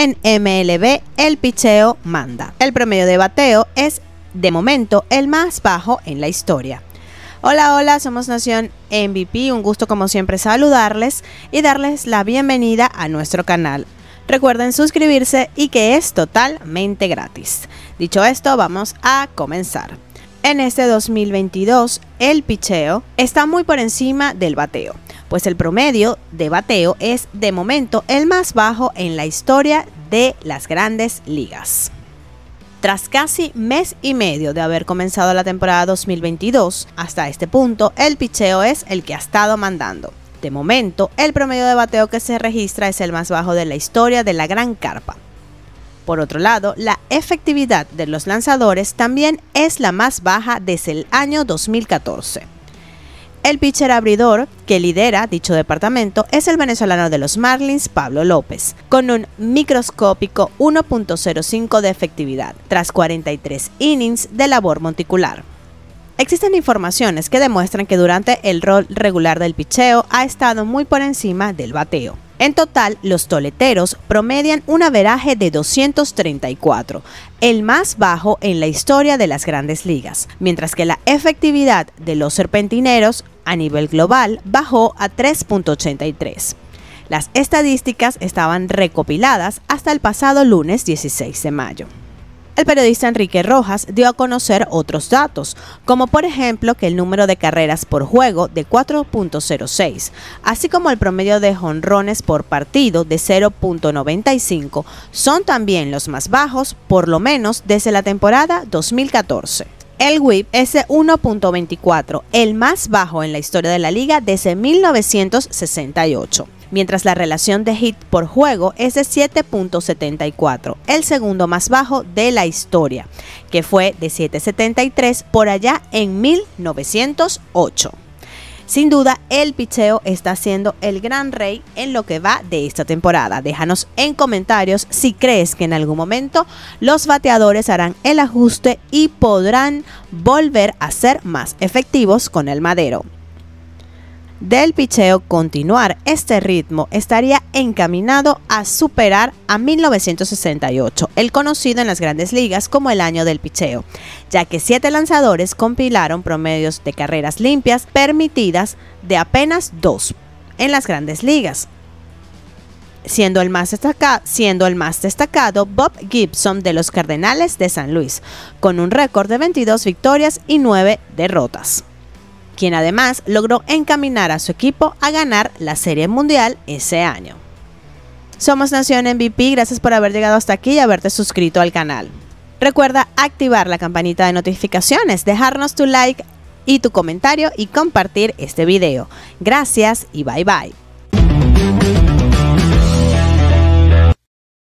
En MLB, el picheo manda. El promedio de bateo es, de momento, el más bajo en la historia. Hola, hola, somos Nación MVP, un gusto como siempre saludarles y darles la bienvenida a nuestro canal. Recuerden suscribirse y que es totalmente gratis. Dicho esto, vamos a comenzar. En este 2022, el picheo está muy por encima del bateo pues el promedio de bateo es de momento el más bajo en la historia de las grandes ligas. Tras casi mes y medio de haber comenzado la temporada 2022, hasta este punto el picheo es el que ha estado mandando. De momento, el promedio de bateo que se registra es el más bajo de la historia de la Gran Carpa. Por otro lado, la efectividad de los lanzadores también es la más baja desde el año 2014. El pitcher abridor que lidera dicho departamento es el venezolano de los Marlins, Pablo López, con un microscópico 1.05 de efectividad, tras 43 innings de labor monticular. Existen informaciones que demuestran que durante el rol regular del picheo ha estado muy por encima del bateo. En total, los toleteros promedian un averaje de 234, el más bajo en la historia de las grandes ligas, mientras que la efectividad de los serpentineros a nivel global bajó a 3.83. Las estadísticas estaban recopiladas hasta el pasado lunes 16 de mayo. El periodista Enrique Rojas dio a conocer otros datos, como por ejemplo que el número de carreras por juego de 4.06, así como el promedio de jonrones por partido de 0.95, son también los más bajos, por lo menos desde la temporada 2014. El WIP es 1.24, el más bajo en la historia de la liga desde 1968 mientras la relación de hit por juego es de 7.74, el segundo más bajo de la historia, que fue de 7.73 por allá en 1908. Sin duda, el picheo está siendo el gran rey en lo que va de esta temporada. Déjanos en comentarios si crees que en algún momento los bateadores harán el ajuste y podrán volver a ser más efectivos con el madero del picheo continuar este ritmo estaría encaminado a superar a 1968, el conocido en las grandes ligas como el año del picheo, ya que siete lanzadores compilaron promedios de carreras limpias permitidas de apenas dos en las grandes ligas. Siendo el, más destacado, siendo el más destacado Bob Gibson de los Cardenales de San Luis, con un récord de 22 victorias y 9 derrotas quien además logró encaminar a su equipo a ganar la Serie Mundial ese año. Somos Nación MVP, gracias por haber llegado hasta aquí y haberte suscrito al canal. Recuerda activar la campanita de notificaciones, dejarnos tu like y tu comentario y compartir este video. Gracias y bye bye.